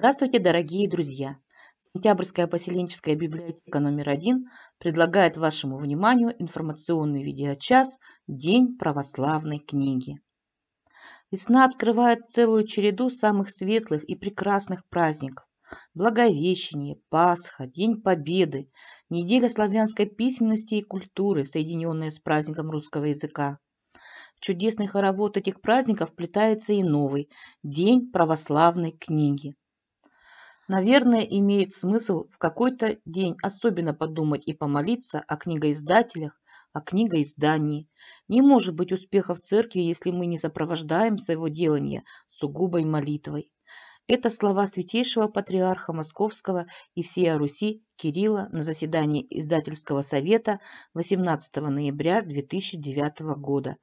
Здравствуйте, дорогие друзья! Сентябрьская поселенческая библиотека номер один предлагает вашему вниманию информационный видеочас «День православной книги». Весна открывает целую череду самых светлых и прекрасных праздников. Благовещение, Пасха, День Победы, неделя славянской письменности и культуры, соединенная с праздником русского языка. В чудесный хоровод этих праздников плетается и новый – День православной книги. Наверное, имеет смысл в какой-то день особенно подумать и помолиться о книгоиздателях, о книгоиздании. Не может быть успеха в церкви, если мы не сопровождаем своего делания сугубой молитвой. Это слова святейшего патриарха Московского и всея Руси Кирилла на заседании издательского совета 18 ноября 2009 года,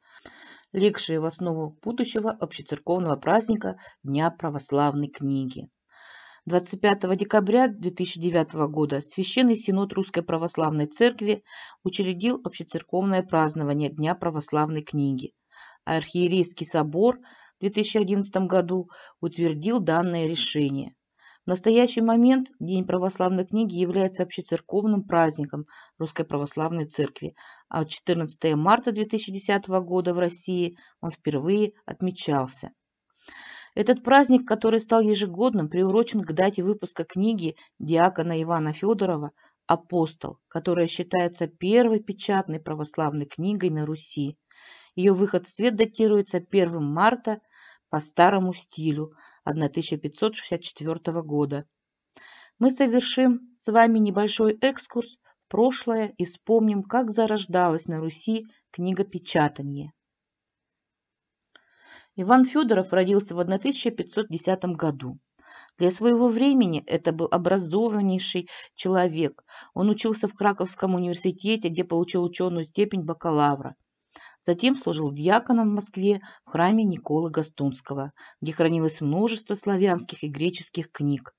легшие в основу будущего общецерковного праздника Дня православной книги. 25 декабря 2009 года Священный Синод Русской Православной Церкви учредил общецерковное празднование Дня Православной Книги, а Архиерейский собор в 2011 году утвердил данное решение. В настоящий момент День православной книги является общецерковным праздником Русской Православной Церкви, а 14 марта 2010 года в России он впервые отмечался. Этот праздник, который стал ежегодным, приурочен к дате выпуска книги диакона Ивана Федорова «Апостол», которая считается первой печатной православной книгой на Руси. Ее выход в свет датируется 1 марта по старому стилю 1564 года. Мы совершим с вами небольшой экскурс в прошлое и вспомним, как зарождалась на Руси книгопечатание. Иван Федоров родился в 1510 году. Для своего времени это был образованнейший человек. Он учился в Краковском университете, где получил ученую степень бакалавра. Затем служил диаконом в Москве в храме Николы Гастунского, где хранилось множество славянских и греческих книг.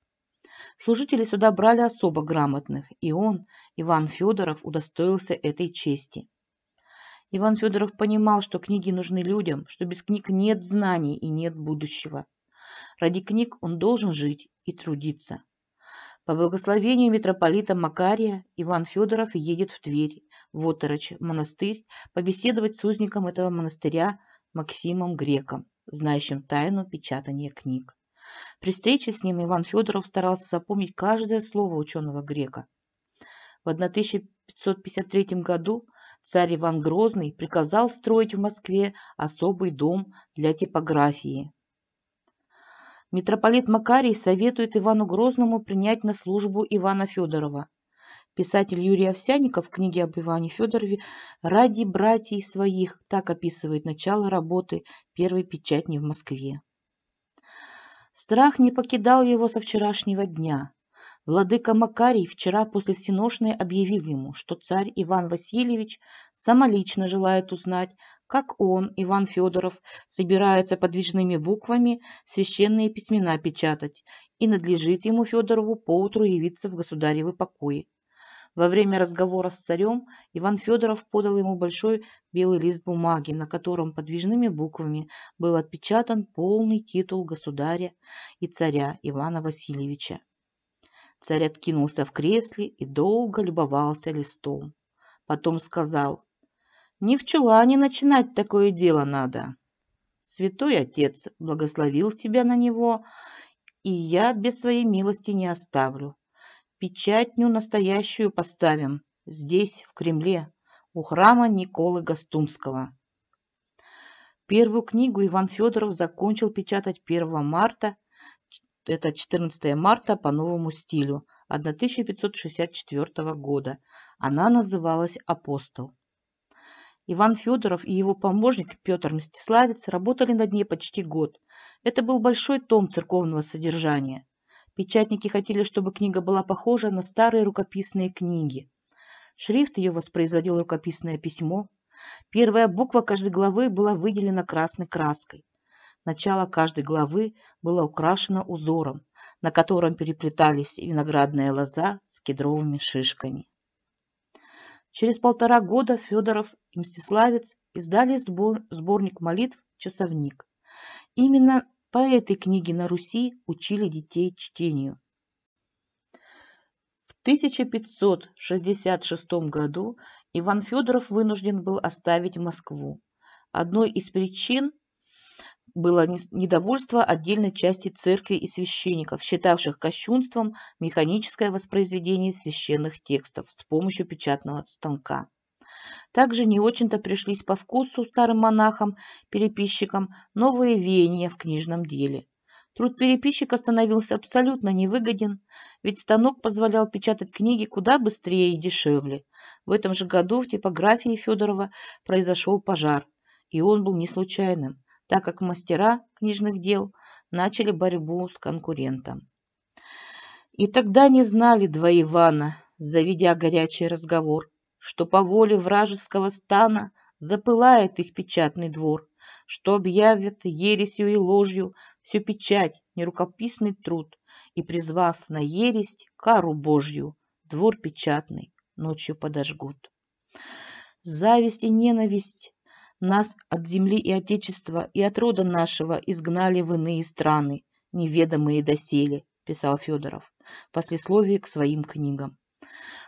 Служители сюда брали особо грамотных, и он, Иван Федоров, удостоился этой чести. Иван Федоров понимал, что книги нужны людям, что без книг нет знаний и нет будущего. Ради книг он должен жить и трудиться. По благословению митрополита Макария Иван Федоров едет в Тверь, в Оторочь, монастырь, побеседовать с узником этого монастыря Максимом Греком, знающим тайну печатания книг. При встрече с ним Иван Федоров старался запомнить каждое слово ученого грека. В 1553 году царь Иван Грозный приказал строить в Москве особый дом для типографии. Митрополит Макарий советует Ивану Грозному принять на службу Ивана Федорова. Писатель Юрий Овсяников в книге об Иване Федорове «Ради братьев своих» так описывает начало работы первой печатни в Москве. Страх не покидал его со вчерашнего дня. Владыка Макарий вчера после всеношной объявил ему, что царь Иван Васильевич самолично желает узнать, как он, Иван Федоров, собирается подвижными буквами священные письмена печатать, и надлежит ему Федорову поутру явиться в государевы покои. Во время разговора с царем Иван Федоров подал ему большой белый лист бумаги, на котором подвижными буквами был отпечатан полный титул государя и царя Ивана Васильевича. Царь откинулся в кресле и долго любовался листом. Потом сказал, «Не в чулане начинать такое дело надо. Святой Отец благословил тебя на него, и я без своей милости не оставлю. Печатню настоящую поставим здесь, в Кремле, у храма Николы Гастунского». Первую книгу Иван Федоров закончил печатать 1 марта это 14 марта по новому стилю 1564 года. Она называлась «Апостол». Иван Федоров и его помощник Петр Мстиславец работали над ней почти год. Это был большой том церковного содержания. Печатники хотели, чтобы книга была похожа на старые рукописные книги. Шрифт ее воспроизводил рукописное письмо. Первая буква каждой главы была выделена красной краской. Начало каждой главы было украшено узором, на котором переплетались виноградная лоза с кедровыми шишками. Через полтора года Федоров и Мстиславец издали сбор, сборник молитв «Часовник». Именно по этой книге на Руси учили детей чтению. В 1566 году Иван Федоров вынужден был оставить Москву. Одной из причин было недовольство отдельной части церкви и священников, считавших кощунством механическое воспроизведение священных текстов с помощью печатного станка. Также не очень-то пришлись по вкусу старым монахам, переписчикам, новые веяния в книжном деле. Труд переписчика становился абсолютно невыгоден, ведь станок позволял печатать книги куда быстрее и дешевле. В этом же году в типографии Федорова произошел пожар, и он был не случайным так как мастера книжных дел начали борьбу с конкурентом. И тогда не знали два Ивана, заведя горячий разговор, что по воле вражеского стана запылает их печатный двор, что объявят ересью и ложью всю печать, нерукописный труд, и, призвав на ересь кару Божью, двор печатный ночью подожгут. Зависть и ненависть нас от земли и отечества, и от рода нашего изгнали в иные страны, неведомые доселе, писал Федоров в послесловии к своим книгам.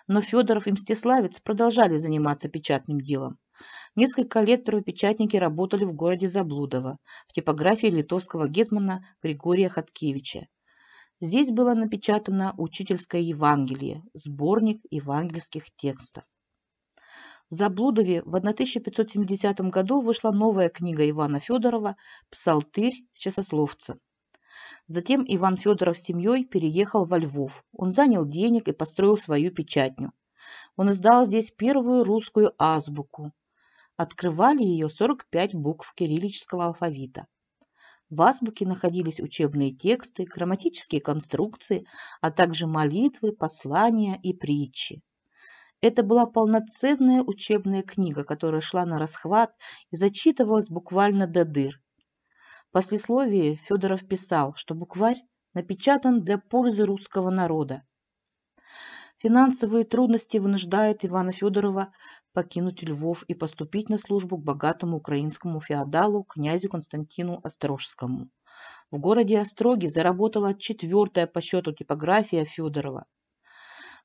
Но Федоров и Мстиславец продолжали заниматься печатным делом. Несколько лет первопечатники работали в городе Заблудово, в типографии литовского гетмана Григория Хаткевича. Здесь было напечатано «Учительское Евангелие», сборник евангельских текстов. В Заблудове в 1570 году вышла новая книга Ивана Федорова «Псалтырь часословца». Затем Иван Федоров с семьей переехал во Львов. Он занял денег и построил свою печатню. Он издал здесь первую русскую азбуку. Открывали ее 45 букв кириллического алфавита. В азбуке находились учебные тексты, грамматические конструкции, а также молитвы, послания и притчи. Это была полноценная учебная книга, которая шла на расхват и зачитывалась буквально до дыр. В послесловии Федоров писал, что букварь напечатан для пользы русского народа. Финансовые трудности вынуждают Ивана Федорова покинуть Львов и поступить на службу к богатому украинскому феодалу князю Константину Острожскому. В городе Остроге заработала четвертая по счету типография Федорова.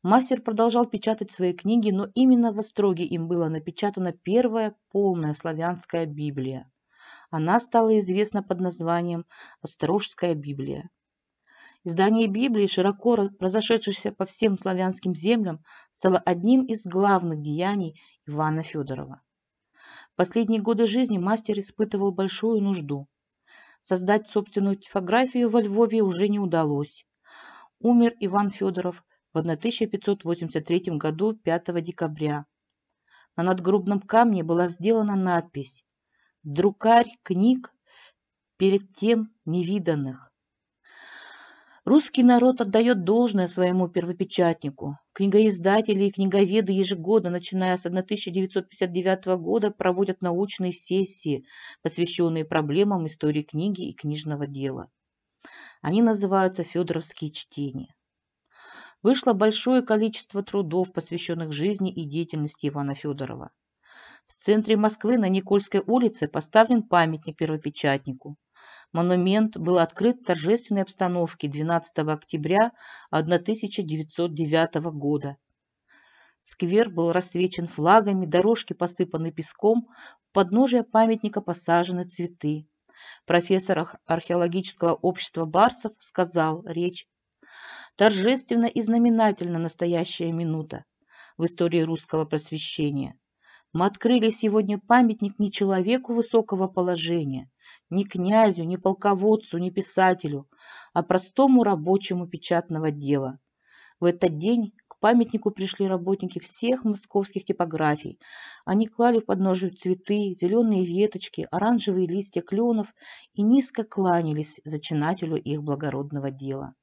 Мастер продолжал печатать свои книги, но именно в Остроге им было напечатана первая полная славянская Библия. Она стала известна под названием «Острожская Библия». Издание Библии, широко разошедшееся по всем славянским землям, стало одним из главных деяний Ивана Федорова. В последние годы жизни мастер испытывал большую нужду. Создать собственную типографию во Львове уже не удалось. Умер Иван Федоров – в 1583 году 5 декабря. На надгробном камне была сделана надпись «Друкарь книг перед тем невиданных». Русский народ отдает должное своему первопечатнику. Книгоиздатели и книговеды ежегодно, начиная с 1959 года, проводят научные сессии, посвященные проблемам истории книги и книжного дела. Они называются «Федоровские чтения» вышло большое количество трудов, посвященных жизни и деятельности Ивана Федорова. В центре Москвы на Никольской улице поставлен памятник первопечатнику. Монумент был открыт в торжественной обстановке 12 октября 1909 года. Сквер был рассвечен флагами, дорожки посыпаны песком, в подножие памятника посажены цветы. Профессор археологического общества Барсов сказал речь Торжественно и знаменательно настоящая минута в истории русского просвещения. Мы открыли сегодня памятник не человеку высокого положения, не князю, не полководцу, не писателю, а простому рабочему печатного дела. В этот день к памятнику пришли работники всех московских типографий. Они клали в подножию цветы, зеленые веточки, оранжевые листья кленов и низко кланялись зачинателю их благородного дела.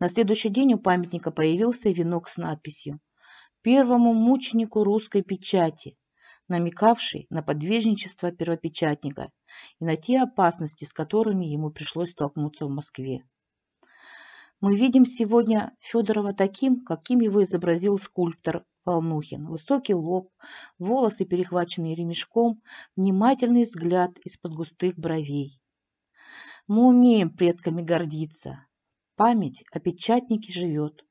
На следующий день у памятника появился венок с надписью «Первому мученику русской печати», намекавший на подвижничество первопечатника и на те опасности, с которыми ему пришлось столкнуться в Москве. Мы видим сегодня Федорова таким, каким его изобразил скульптор Волнухин. Высокий лоб, волосы, перехваченные ремешком, внимательный взгляд из-под густых бровей. Мы умеем предками гордиться, Память о печатнике живет.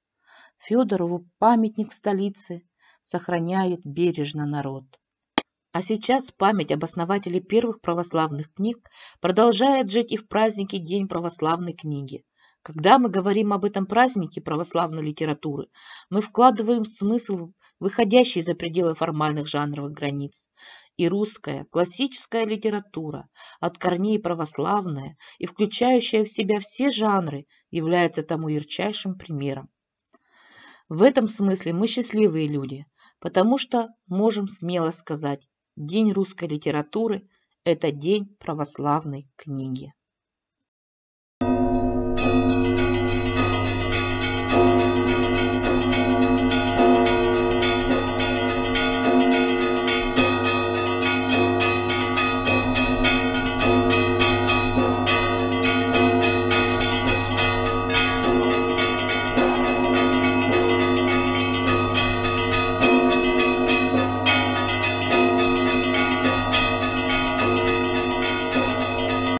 Федорову памятник в столице сохраняет бережно народ. А сейчас память об основателе первых православных книг продолжает жить и в празднике День православной книги. Когда мы говорим об этом празднике православной литературы, мы вкладываем смысл, выходящий за пределы формальных жанровых границ и русская классическая литература, от корней православная и включающая в себя все жанры, является тому ярчайшим примером. В этом смысле мы счастливые люди, потому что можем смело сказать, День русской литературы – это день православной книги.